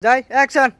Jai, action!